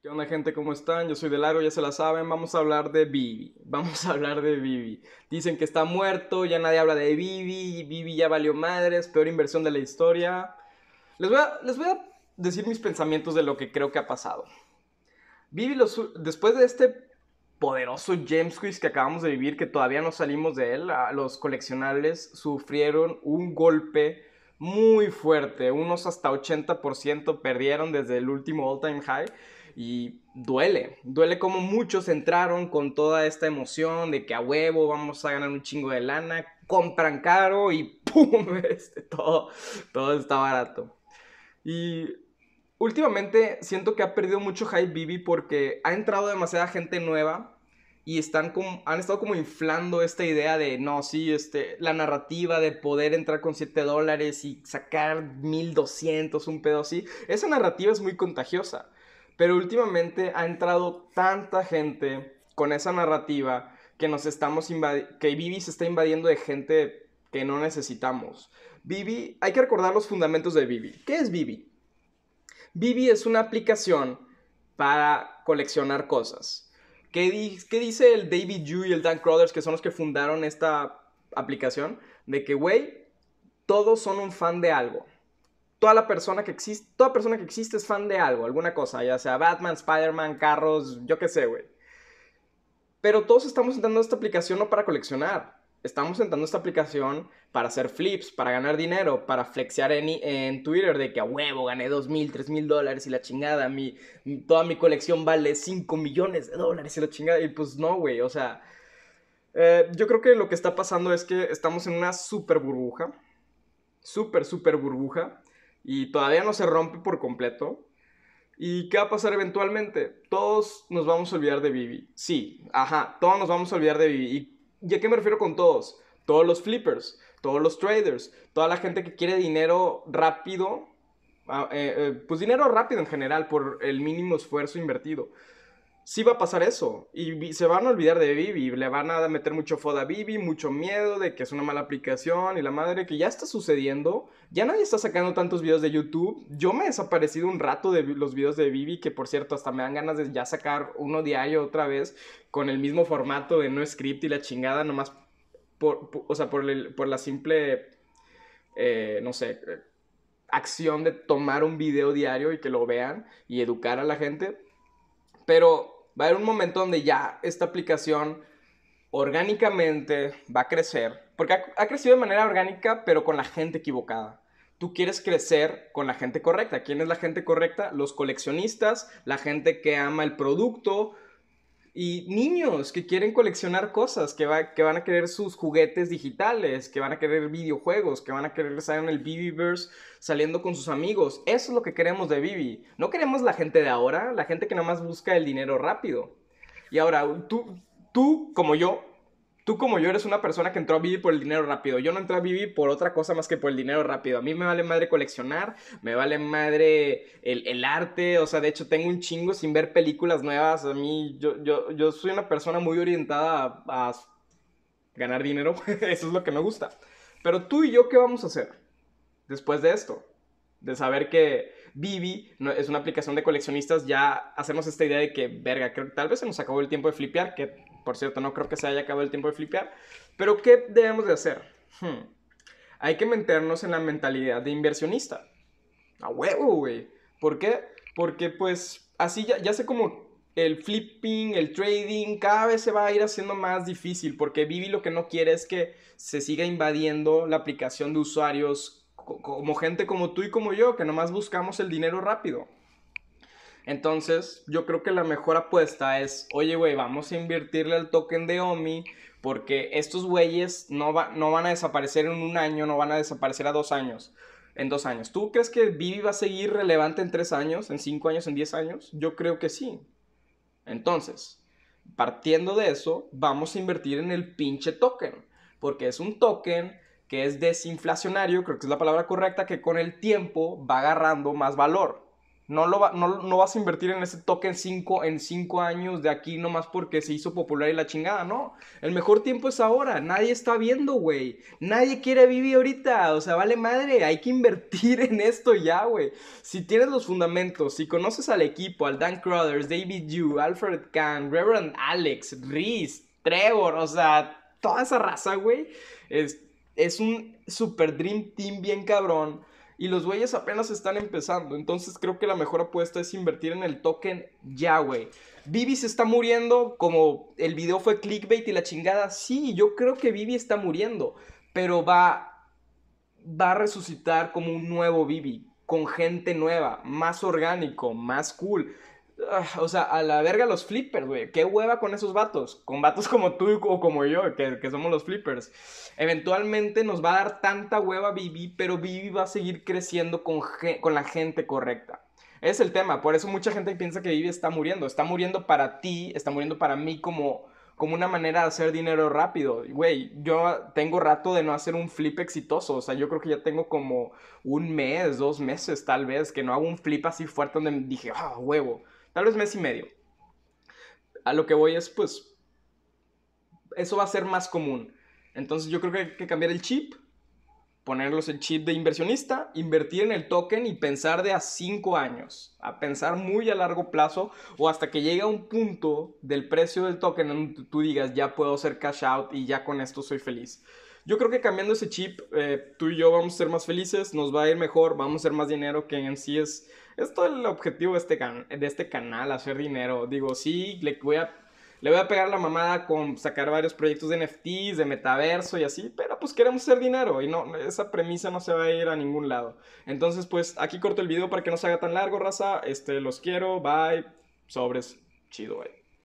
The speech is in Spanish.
¿Qué onda gente? ¿Cómo están? Yo soy de largo, ya se la saben. Vamos a hablar de Vivi. Vamos a hablar de Vivi. Dicen que está muerto, ya nadie habla de Vivi. Vivi ya valió madres, peor inversión de la historia. Les voy a, les voy a decir mis pensamientos de lo que creo que ha pasado. Vivi, después de este poderoso James Quiz que acabamos de vivir, que todavía no salimos de él, ah, los coleccionables sufrieron un golpe muy fuerte. Unos hasta 80% perdieron desde el último all-time high. Y duele, duele como muchos entraron con toda esta emoción de que a huevo vamos a ganar un chingo de lana, compran caro y ¡pum! Este, todo, todo está barato. Y últimamente siento que ha perdido mucho hype Bibi porque ha entrado demasiada gente nueva y están han estado como inflando esta idea de, no, sí, este, la narrativa de poder entrar con 7 dólares y sacar 1200, un pedo así. Esa narrativa es muy contagiosa. Pero últimamente ha entrado tanta gente con esa narrativa que nos estamos que Vivi se está invadiendo de gente que no necesitamos. Vivi, hay que recordar los fundamentos de Vivi. ¿Qué es Vivi? Vivi es una aplicación para coleccionar cosas. ¿Qué, dice el David Yu y el Dan Crothers, que son los que fundaron esta aplicación? De que, güey, todos son un fan de algo toda la persona que existe, toda persona que existe es fan de algo, alguna cosa, ya sea Batman, Spider-Man, carros, yo qué sé, güey. Pero todos estamos entrando a esta aplicación no para coleccionar. Estamos entrando a esta aplicación para hacer flips, para ganar dinero, para flexear en, en Twitter de que a huevo gané 2.000, 3.000 dólares y la chingada, mi, toda mi colección vale 5 millones de dólares y la chingada. Y pues no, güey, o sea, eh, yo creo que lo que está pasando es que estamos en una super burbuja, super, super burbuja, y todavía no se rompe por completo. ¿Y qué va a pasar eventualmente? Todos nos vamos a olvidar de Bibi Sí, ajá, todos nos vamos a olvidar de Bibi, ¿Y a qué me refiero con todos? Todos los flippers, todos los traders, toda la gente que quiere dinero rápido, ah, eh, eh, pues dinero rápido en general por el mínimo esfuerzo invertido sí va a pasar eso. Y se van a olvidar de Vivi. Le van a meter mucho foda a Vivi, mucho miedo de que es una mala aplicación y la madre que ya está sucediendo. Ya nadie está sacando tantos videos de YouTube. Yo me he desaparecido un rato de los videos de Vivi, que por cierto, hasta me dan ganas de ya sacar uno diario otra vez con el mismo formato de no script y la chingada, nomás por, o sea, por, la simple. Eh, no sé. Acción de tomar un video diario y que lo vean y educar a la gente. Pero va a haber un momento donde ya esta aplicación orgánicamente va a crecer, porque ha, ha, crecido de manera orgánica, pero con la gente equivocada. Tú quieres crecer con la gente correcta. ¿Quién es la gente correcta? Los coleccionistas, la gente que ama el producto, y niños que quieren coleccionar cosas, que, va, que van a querer sus juguetes digitales, que van a querer videojuegos, que van a querer estar en el Viviverse saliendo con sus amigos. Eso es lo que queremos de Vivi. No queremos la gente de ahora, la gente que nada más busca el dinero rápido. Y ahora, tú, tú como yo, Tú como yo eres una persona que entró a vivir por el dinero rápido. Yo no entré a vivir por otra cosa más que por el dinero rápido. A mí me vale madre coleccionar, me vale madre el, arte. O sea, de hecho tengo un chingo sin ver películas nuevas. A mí yo, yo, soy una persona muy orientada a, ganar dinero. Eso es lo que me gusta. Pero tú y yo, ¿qué vamos a hacer después de esto? De saber que Vivi es una aplicación de coleccionistas, ya hacemos esta idea de que, verga, creo que tal vez se nos acabó el tiempo de flipear, que por cierto, no creo que se haya acabado el tiempo de flipear. Pero ¿qué debemos de hacer? Hmm. Hay que meternos en la mentalidad de inversionista. A huevo, güey. ¿Por qué? Porque pues así ya, ya sé como el flipping, el trading, cada vez se va a ir haciendo más difícil porque Vivi lo que no quiere es que se siga invadiendo la aplicación de usuarios como gente como tú y como yo, que nomás buscamos el dinero rápido. Entonces, yo creo que la mejor apuesta es, oye, güey, vamos a invertirle al token de OMI porque estos güeyes no, van a desaparecer en un año, no van a desaparecer a dos años en dos años. ¿Tú crees que Vivi va a seguir relevante en tres años, en cinco años, en diez años? Yo creo que sí. Entonces, partiendo de eso, vamos a invertir en el pinche token, porque es un token que es desinflacionario, creo que es la palabra correcta, que con el tiempo va agarrando más valor. No, lo vas a invertir en ese token 5 en 5 años de aquí nomás porque se hizo popular y la chingada, no. El mejor tiempo es ahora. Nadie está viendo, güey. Nadie quiere vivir ahorita. O sea, vale madre. Hay que invertir en esto ya, güey. Si tienes los fundamentos, si conoces al equipo, al Dan Crothers, David Yu, Alfred Kahn, Reverend Alex, Reese, Trevor, o sea, toda esa raza, güey. Es, es un super dream team bien cabrón y los güeyes apenas están empezando. Entonces creo que la mejor apuesta es invertir en el token ya, güey. Vivi se está muriendo, como el video fue clickbait y la chingada. Sí, yo creo que Vivi está muriendo. Pero va, va a resucitar como un nuevo Vivi. Con gente nueva, más orgánico, más cool. Ah, o sea, a la verga los flippers, güey. Qué hueva con esos vatos. Con vatos como tú o como yo, que, somos los flippers. Eventualmente nos va a dar tanta hueva Vivi, pero Vivi va a seguir creciendo con, con la gente correcta. Es el tema. Por eso mucha gente piensa que Vivi está muriendo. Está muriendo para ti, está muriendo para mí como, como una manera de hacer dinero rápido. Güey, yo tengo rato de no hacer un flip exitoso. O sea, yo creo que ya tengo como un mes, dos meses tal vez, que no hago un flip así fuerte donde dije, ah, huevo tal mes y medio. A lo que voy es, pues, eso va a ser más común. Entonces yo creo que hay que cambiar el chip, ponerlos el chip de inversionista, invertir en el token y pensar de a cinco años, a pensar muy a largo plazo o hasta que llegue a un punto del precio del token en donde tú digas, ya puedo hacer cash out y ya con esto soy feliz. Yo creo que cambiando ese chip, eh, tú y yo vamos a ser más felices, nos va a ir mejor, vamos a hacer más dinero, que en sí es, es todo el objetivo de este, de este canal, hacer dinero. Digo, sí, le voy a le voy a pegar la mamada con sacar varios proyectos de NFTs, de metaverso y así, pero pues queremos hacer dinero y no, esa premisa no se va a ir a ningún lado. Entonces, pues aquí corto el video para que no se haga tan largo, raza. Este, los quiero, bye, sobres, chido,